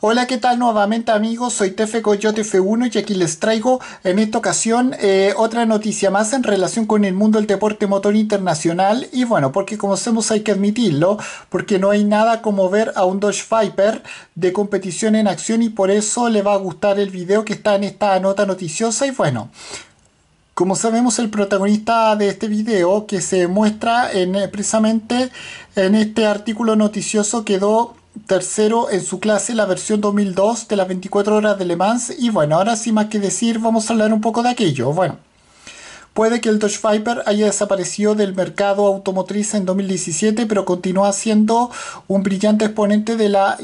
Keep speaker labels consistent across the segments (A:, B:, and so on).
A: Hola, ¿qué tal nuevamente amigos? Soy Tefe Coyote F1 y aquí les traigo en esta ocasión eh, otra noticia más en relación con el mundo del deporte motor internacional y bueno, porque como sabemos hay que admitirlo, porque no hay nada como ver a un Dodge Viper de competición en acción y por eso le va a gustar el video que está en esta nota noticiosa y bueno, como sabemos, el protagonista de este video que se muestra eh, precisamente en este artículo noticioso quedó tercero en su clase la versión 2002 de las 24 horas de Le Mans. Y bueno, ahora sin más que decir, vamos a hablar un poco de aquello. Bueno, puede que el Dodge Viper haya desaparecido del mercado automotriz en 2017, pero continúa siendo un brillante exponente de la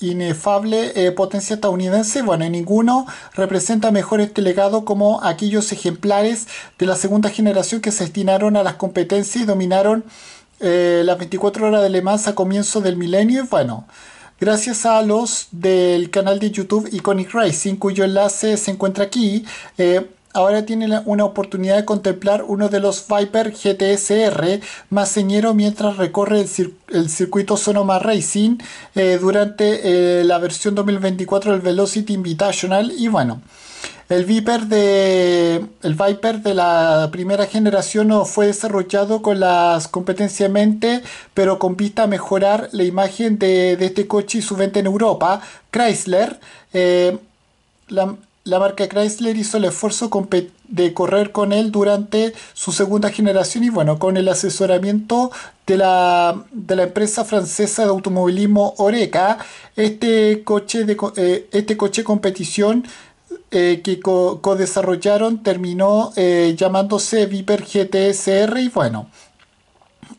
A: inefable eh, potencia estadounidense. Bueno, ninguno representa mejor este legado como aquellos ejemplares de la segunda generación que se destinaron a las competencias y dominaron eh, las 24 horas de Le Mans a comienzo del milenio. Y bueno, gracias a los del canal de YouTube Iconic Racing, cuyo enlace se encuentra aquí, eh, ahora tienen una oportunidad de contemplar uno de los Viper GTSR más señero mientras recorre el, circuito Sonoma Racing eh, durante la versión 2024 del Velocity Invitational. Y bueno. El Viper de el Viper de la primera generación fue desarrollado con las competencias pero con vista a mejorar la imagen de, este coche y su venta en Europa. Chrysler, eh, la, marca Chrysler hizo el esfuerzo de correr con él durante su segunda generación y bueno, con el asesoramiento de la, empresa francesa de automovilismo Oreca, este coche, de, eh, este coche competición eh, que co-desarrollaron terminó eh, llamándose Viper GTSR y bueno.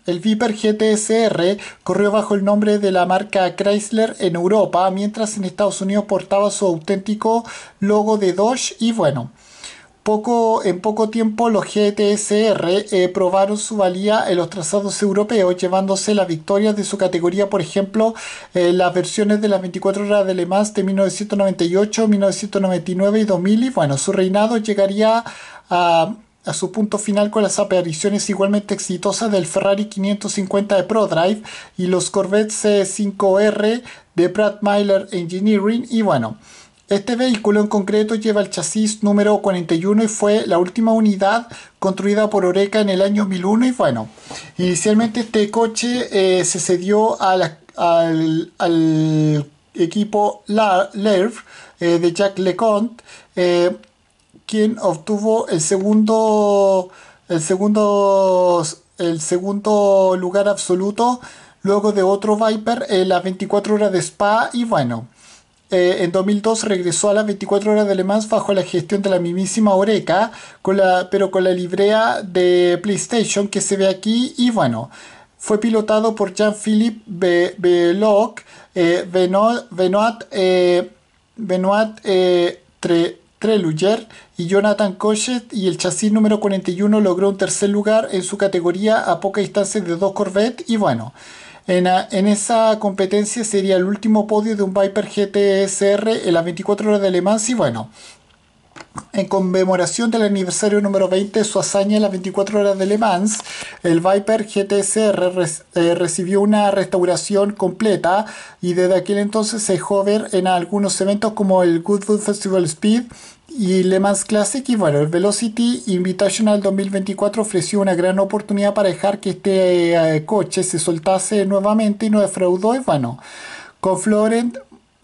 A: El Viper GTSR corrió bajo el nombre de la marca Chrysler en Europa, mientras en Estados Unidos portaba su auténtico logo de Dodge y bueno poco, en poco tiempo los GTSR eh, probaron su valía en los trazados europeos, llevándose las victorias de su categoría, por ejemplo, eh, las versiones de las 24 horas de Le Mans de 1998, 1999 y 2000. Y bueno, su reinado llegaría a, su punto final con las apariciones igualmente exitosas del Ferrari 550 de ProDrive y los Corvette eh, C5R de Pratt Miller Engineering. Y bueno. Este vehículo en concreto lleva el chasis número 41 y fue la última unidad construida por Oreca en el año 2001 y bueno, inicialmente este coche eh, se cedió a al, al, equipo LERV eh, de Jacques Leconte, eh, quien obtuvo el segundo, el segundo, el segundo lugar absoluto luego de otro Viper en las 24 horas de Spa y bueno. Eh, en 2002 regresó a las 24 horas de Le Mans bajo la gestión de la mismísima Oreca, pero con la librea de PlayStation que se ve aquí y bueno, fue pilotado por Jean-Philippe Beloc, eh, Benoit, Benoit, eh, eh, y Jonathan Cochet y el chasis número 41 logró un tercer lugar en su categoría a poca distancia de dos Corvette y bueno. En, esa competencia sería el último podio de un Viper GTSR en las 24 horas de Le Mans y bueno, en conmemoración del aniversario número 20 de su hazaña en las 24 horas de Le Mans, el Viper GTSR eh, recibió una restauración completa y desde aquel entonces se dejó en algunos eventos como el Goodwood Festival Speed y Le Mans Classic y bueno, el Velocity Invitational 2024 ofreció una gran oportunidad para dejar que este eh, coche se soltase nuevamente y no defraudó y bueno, con Florent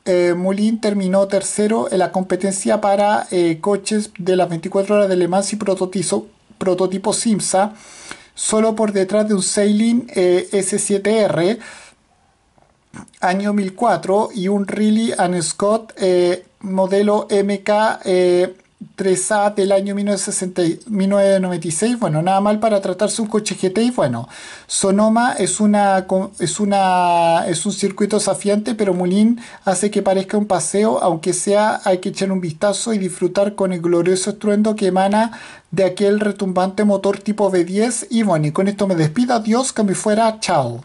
A: eh, Moulin terminó tercero en la competencia para eh, coches de las 24 horas de Le Mans y prototipo, prototipo Simsa, solo por detrás de un Sailing eh, S7R año 1004 y un Riley and Scott eh, modelo MK 3A del año 1996. Bueno, nada mal para tratarse un coche GT y bueno, Sonoma es, una, es, una, es un circuito desafiante, pero Mulín hace que parezca un paseo, aunque sea hay que echar un vistazo y disfrutar con el glorioso estruendo que emana de aquel retumbante motor tipo V10. Y bueno, y con esto me despido, adiós, que me fuera, chao.